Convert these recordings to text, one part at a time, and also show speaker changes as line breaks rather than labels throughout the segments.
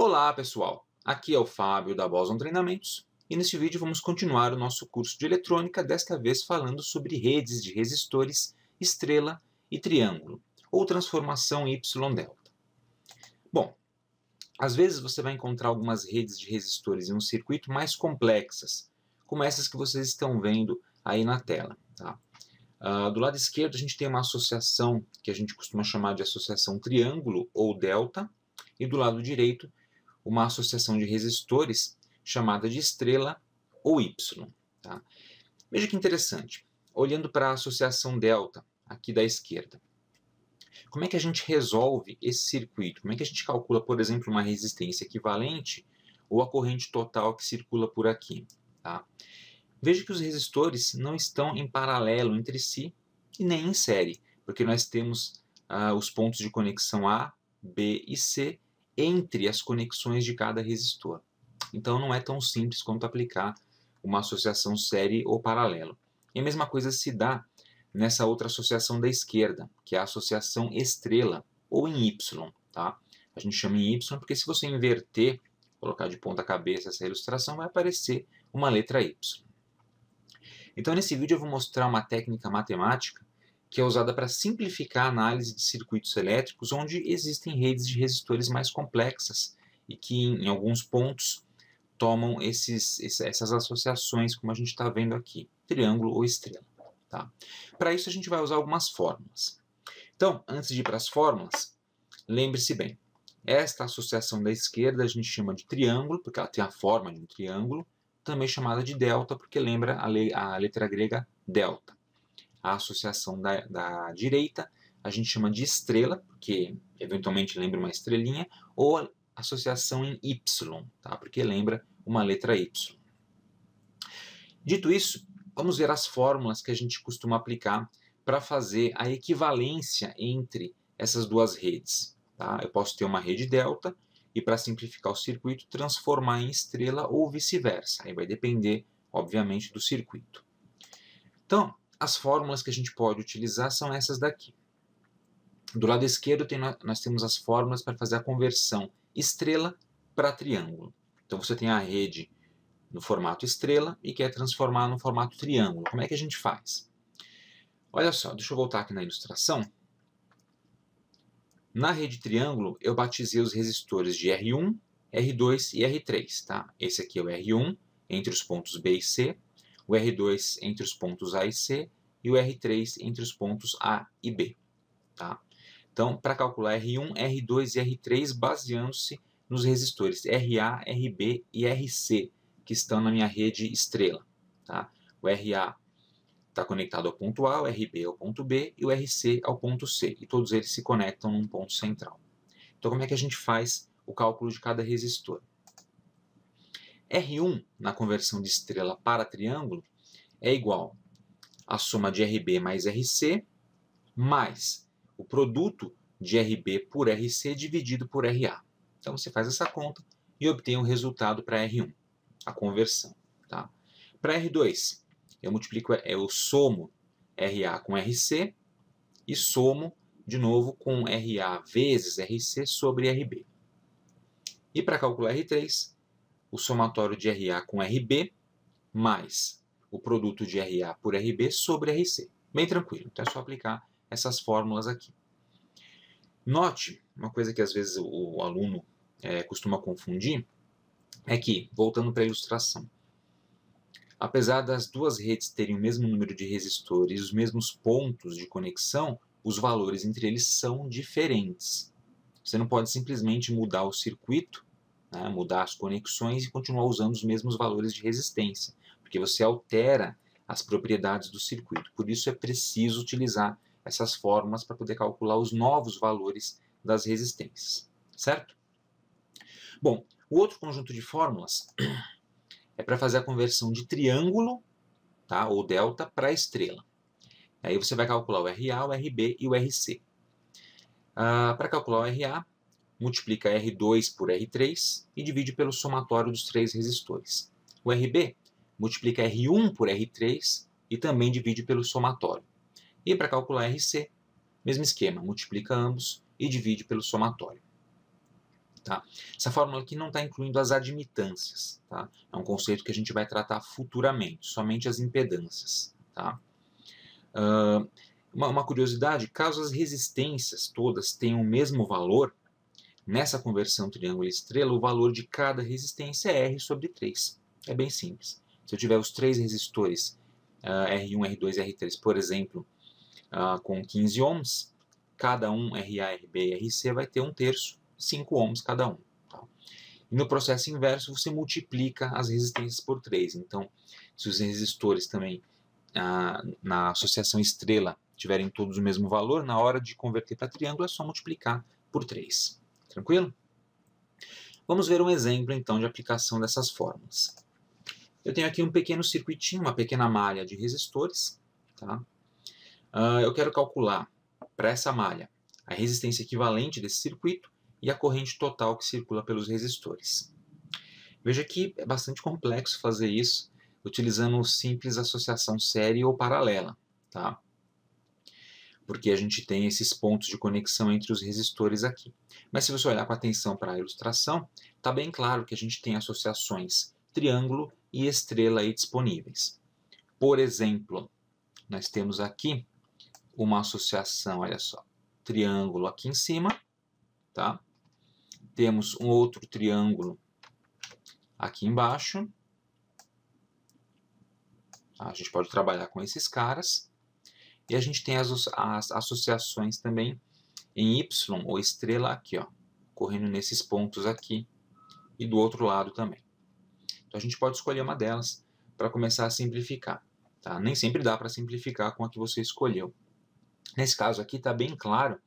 Olá pessoal, aqui é o Fábio da Boson Treinamentos e neste vídeo vamos continuar o nosso curso de eletrônica, desta vez falando sobre redes de resistores, estrela e triângulo, ou transformação Y-delta. Bom, às vezes você vai encontrar algumas redes de resistores em um circuito mais complexas, como essas que vocês estão vendo aí na tela. Tá? Uh, do lado esquerdo a gente tem uma associação que a gente costuma chamar de associação triângulo ou delta, e do lado direito uma associação de resistores chamada de estrela ou Y. Tá? Veja que interessante, olhando para a associação delta, aqui da esquerda. Como é que a gente resolve esse circuito? Como é que a gente calcula, por exemplo, uma resistência equivalente ou a corrente total que circula por aqui? Tá? Veja que os resistores não estão em paralelo entre si e nem em série, porque nós temos ah, os pontos de conexão A, B e C entre as conexões de cada resistor. Então não é tão simples quanto aplicar uma associação série ou paralelo. E a mesma coisa se dá nessa outra associação da esquerda, que é a associação estrela, ou em Y. Tá? A gente chama em Y porque se você inverter, colocar de ponta cabeça essa ilustração, vai aparecer uma letra Y. Então nesse vídeo eu vou mostrar uma técnica matemática que é usada para simplificar a análise de circuitos elétricos onde existem redes de resistores mais complexas e que, em alguns pontos, tomam esses, essas associações, como a gente está vendo aqui, triângulo ou estrela. Tá? Para isso, a gente vai usar algumas fórmulas. Então, antes de ir para as fórmulas, lembre-se bem, esta associação da esquerda a gente chama de triângulo, porque ela tem a forma de um triângulo, também chamada de delta, porque lembra a, le a letra grega delta a associação da, da direita, a gente chama de estrela, porque eventualmente lembra uma estrelinha, ou associação em Y, tá? porque lembra uma letra Y. Dito isso, vamos ver as fórmulas que a gente costuma aplicar para fazer a equivalência entre essas duas redes. Tá? Eu posso ter uma rede delta e, para simplificar o circuito, transformar em estrela ou vice-versa. Aí vai depender, obviamente, do circuito. Então, as fórmulas que a gente pode utilizar são essas daqui. Do lado esquerdo tem, nós temos as fórmulas para fazer a conversão estrela para triângulo. Então você tem a rede no formato estrela e quer transformar no formato triângulo. Como é que a gente faz? Olha só, deixa eu voltar aqui na ilustração. Na rede triângulo, eu batizei os resistores de R1, R2 e R3. Tá? Esse aqui é o R1, entre os pontos B e C o R2 entre os pontos A e C e o R3 entre os pontos A e B. Tá? Então, para calcular R1, R2 e R3, baseando-se nos resistores RA, RB e RC, que estão na minha rede estrela. Tá? O RA está conectado ao ponto A, o RB ao ponto B e o RC ao ponto C, e todos eles se conectam num ponto central. Então, como é que a gente faz o cálculo de cada resistor? R1, na conversão de estrela para triângulo, é igual à soma de RB mais RC, mais o produto de RB por RC dividido por RA. Então você faz essa conta e obtém o um resultado para R1, a conversão. Tá? Para R2, eu multiplico, é, eu somo RA com RC e somo de novo com RA vezes RC sobre RB. E para calcular R3, o somatório de RA com RB mais o produto de RA por RB sobre RC. Bem tranquilo, então é só aplicar essas fórmulas aqui. Note, uma coisa que às vezes o aluno é, costuma confundir, é que, voltando para a ilustração, apesar das duas redes terem o mesmo número de resistores e os mesmos pontos de conexão, os valores entre eles são diferentes. Você não pode simplesmente mudar o circuito né, mudar as conexões e continuar usando os mesmos valores de resistência, porque você altera as propriedades do circuito. Por isso é preciso utilizar essas fórmulas para poder calcular os novos valores das resistências, certo? Bom, o outro conjunto de fórmulas é para fazer a conversão de triângulo, tá, ou delta, para estrela. Aí você vai calcular o RA, o RB e o RC. Ah, para calcular o RA, multiplica R2 por R3 e divide pelo somatório dos três resistores. O RB multiplica R1 por R3 e também divide pelo somatório. E para calcular RC, mesmo esquema, multiplica ambos e divide pelo somatório. Tá? Essa fórmula aqui não está incluindo as admitâncias, tá? é um conceito que a gente vai tratar futuramente, somente as impedâncias. Tá? Uh, uma, uma curiosidade, caso as resistências todas tenham o mesmo valor, Nessa conversão triângulo-estrela, o valor de cada resistência é R sobre 3. É bem simples. Se eu tiver os três resistores uh, R1, R2 e R3, por exemplo, uh, com 15 ohms, cada um RA, RB e RC vai ter um terço, 5 ohms cada um. Tá? E no processo inverso, você multiplica as resistências por 3. Então, se os resistores também uh, na associação estrela tiverem todos o mesmo valor, na hora de converter para triângulo é só multiplicar por 3. Tranquilo? Vamos ver um exemplo então de aplicação dessas fórmulas. Eu tenho aqui um pequeno circuitinho, uma pequena malha de resistores. Tá? Uh, eu quero calcular para essa malha a resistência equivalente desse circuito e a corrente total que circula pelos resistores. Veja que é bastante complexo fazer isso utilizando simples associação série ou paralela. Tá? porque a gente tem esses pontos de conexão entre os resistores aqui. Mas se você olhar com atenção para a ilustração, está bem claro que a gente tem associações triângulo e estrela aí disponíveis. Por exemplo, nós temos aqui uma associação, olha só, triângulo aqui em cima, tá? Temos um outro triângulo aqui embaixo. Tá? A gente pode trabalhar com esses caras. E a gente tem as, as associações também em Y ou estrela aqui, ó, correndo nesses pontos aqui e do outro lado também. Então a gente pode escolher uma delas para começar a simplificar. Tá? Nem sempre dá para simplificar com a que você escolheu. Nesse caso aqui está bem claro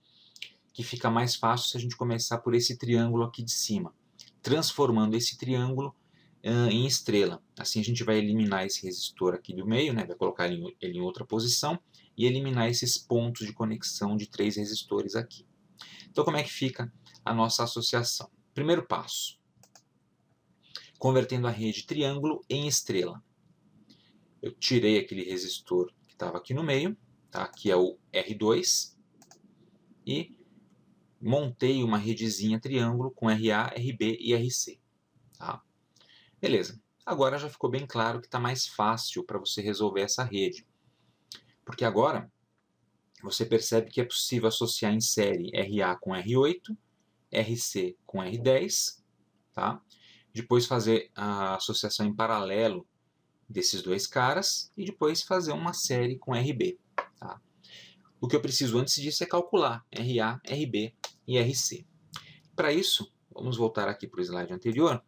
que fica mais fácil se a gente começar por esse triângulo aqui de cima, transformando esse triângulo uh, em estrela. Assim a gente vai eliminar esse resistor aqui do meio, né? vai colocar ele em, ele em outra posição e eliminar esses pontos de conexão de três resistores aqui. Então, como é que fica a nossa associação? Primeiro passo, convertendo a rede triângulo em estrela. Eu tirei aquele resistor que estava aqui no meio, tá? que é o R2, e montei uma redezinha triângulo com RA, RB e RC. Tá? Beleza, agora já ficou bem claro que está mais fácil para você resolver essa rede. Porque agora você percebe que é possível associar em série RA com R8, RC com R10, tá? depois fazer a associação em paralelo desses dois caras e depois fazer uma série com RB. Tá? O que eu preciso antes disso é calcular RA, RB e RC. Para isso, vamos voltar aqui para o slide anterior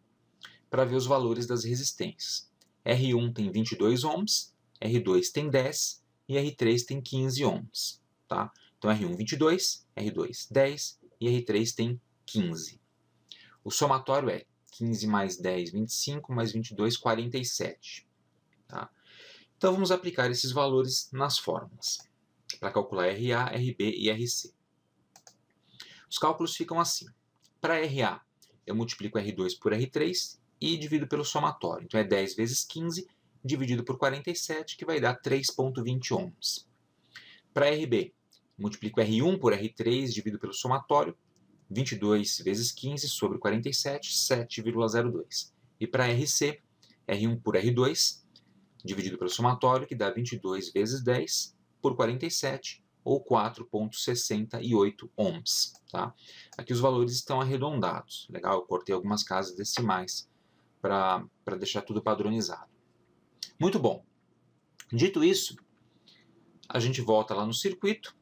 para ver os valores das resistências. R1 tem 22 ohms, R2 tem 10 e R3 tem 15 ohms. Tá? Então R1 22, R2 10 e R3 tem 15. O somatório é 15 mais 10, 25, mais 22, 47. Tá? Então vamos aplicar esses valores nas fórmulas, para calcular RA, RB e RC. Os cálculos ficam assim. Para RA, eu multiplico R2 por R3 e divido pelo somatório. Então é 10 vezes 15, dividido por 47, que vai dar 3,20 ohms. Para hum. RB, multiplico R1 por R3, divido pelo somatório, 22 vezes 15 sobre 47, 7,02. E para RC, R1 por R2, dividido pelo somatório, que dá 22 vezes 10 por 47, ou 4,68 ohms. Tá? Aqui os valores estão arredondados. Legal, eu cortei algumas casas decimais para deixar tudo padronizado. Muito bom. Dito isso, a gente volta lá no circuito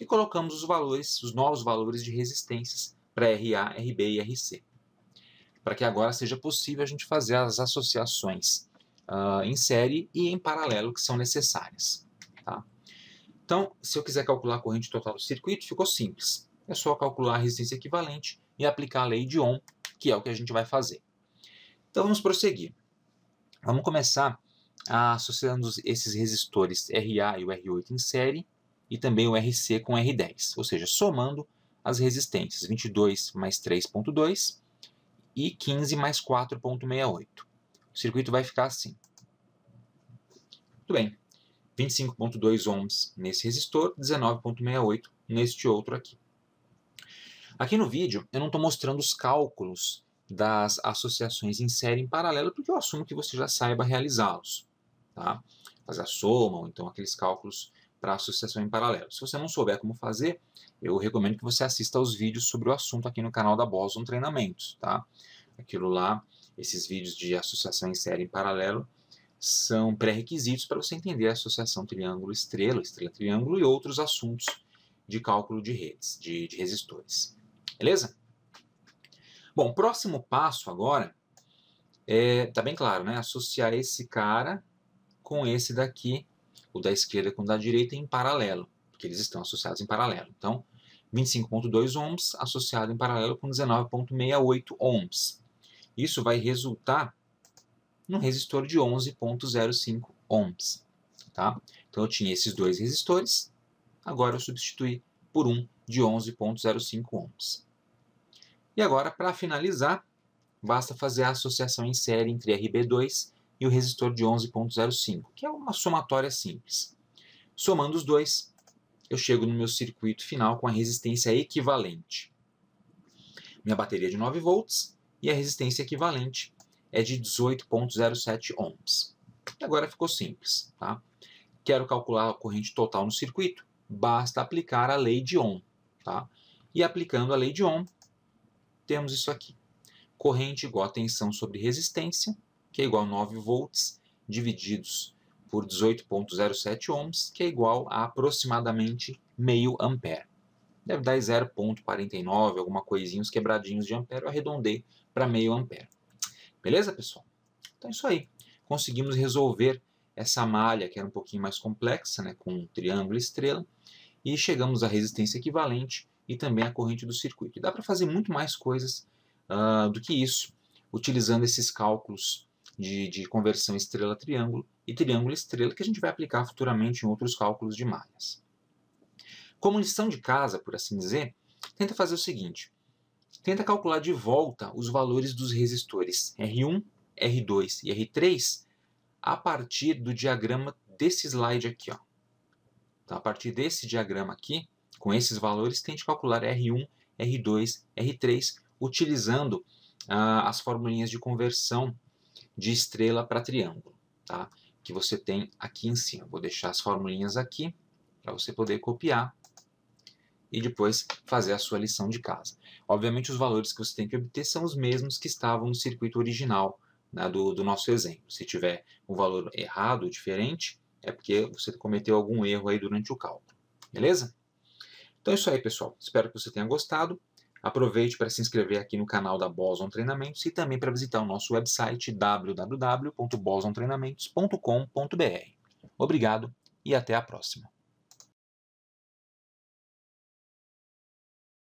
e colocamos os valores, os novos valores de resistências para RA, RB e RC. Para que agora seja possível a gente fazer as associações uh, em série e em paralelo que são necessárias. Tá? Então, se eu quiser calcular a corrente total do circuito, ficou simples. É só calcular a resistência equivalente e aplicar a lei de Ohm, que é o que a gente vai fazer. Então vamos prosseguir. Vamos começar associando esses resistores RA e o R8 em série e também o RC com R10, ou seja, somando as resistências 22 mais 3.2 e 15 mais 4.68. O circuito vai ficar assim. Muito bem, 25.2 ohms nesse resistor, 19.68 neste outro aqui. Aqui no vídeo eu não estou mostrando os cálculos das associações em série em paralelo, porque eu assumo que você já saiba realizá-los. Tá? Fazer a soma, ou então aqueles cálculos para associação em paralelo. Se você não souber como fazer, eu recomendo que você assista aos vídeos sobre o assunto aqui no canal da Boson Treinamentos. Tá? Aquilo lá, esses vídeos de associação em série em paralelo, são pré-requisitos para você entender a associação triângulo-estrela, estrela-triângulo e outros assuntos de cálculo de redes, de, de resistores. Beleza? Bom, o próximo passo agora é, tá bem claro, né? Associar esse cara com esse daqui, o da esquerda com o da direita em paralelo, porque eles estão associados em paralelo. Então, 25.2 ohms associado em paralelo com 19.68 ohms. Isso vai resultar num resistor de 11.05 ohms, tá? Então eu tinha esses dois resistores, agora eu substituí por um de 11.05 ohms. E agora, para finalizar, basta fazer a associação em série entre RB2 e o resistor de 11.05, que é uma somatória simples. Somando os dois, eu chego no meu circuito final com a resistência equivalente. Minha bateria é de 9 volts e a resistência equivalente é de 18.07 ohms. Agora ficou simples, tá? Quero calcular a corrente total no circuito? Basta aplicar a lei de Ohm, tá? E aplicando a lei de Ohm, temos isso aqui. Corrente igual a tensão sobre resistência, que é igual a 9 volts, divididos por 18.07 ohms, que é igual a aproximadamente meio ampere. Deve dar 0.49, alguma coisinha, uns quebradinhos de ampere, eu arredondei para meio ampere. Beleza, pessoal? Então é isso aí. Conseguimos resolver essa malha, que era um pouquinho mais complexa, né, com um triângulo e estrela, e chegamos à resistência equivalente, e também a corrente do circuito. E dá para fazer muito mais coisas uh, do que isso, utilizando esses cálculos de, de conversão estrela-triângulo e triângulo-estrela que a gente vai aplicar futuramente em outros cálculos de malhas. Como lição de casa, por assim dizer, tenta fazer o seguinte. Tenta calcular de volta os valores dos resistores R1, R2 e R3 a partir do diagrama desse slide aqui. Ó. Então, a partir desse diagrama aqui, com esses valores, tente calcular R1, R2, R3, utilizando ah, as formulinhas de conversão de estrela para triângulo, tá? que você tem aqui em cima. Vou deixar as formulinhas aqui para você poder copiar e depois fazer a sua lição de casa. Obviamente, os valores que você tem que obter são os mesmos que estavam no circuito original né, do, do nosso exemplo. Se tiver um valor errado, diferente, é porque você cometeu algum erro aí durante o cálculo. Beleza? Então é isso aí, pessoal. Espero que você tenha gostado. Aproveite para se inscrever aqui no canal da Boson Treinamentos e também para visitar o nosso website www.bosontreinamentos.com.br. Obrigado e até a próxima.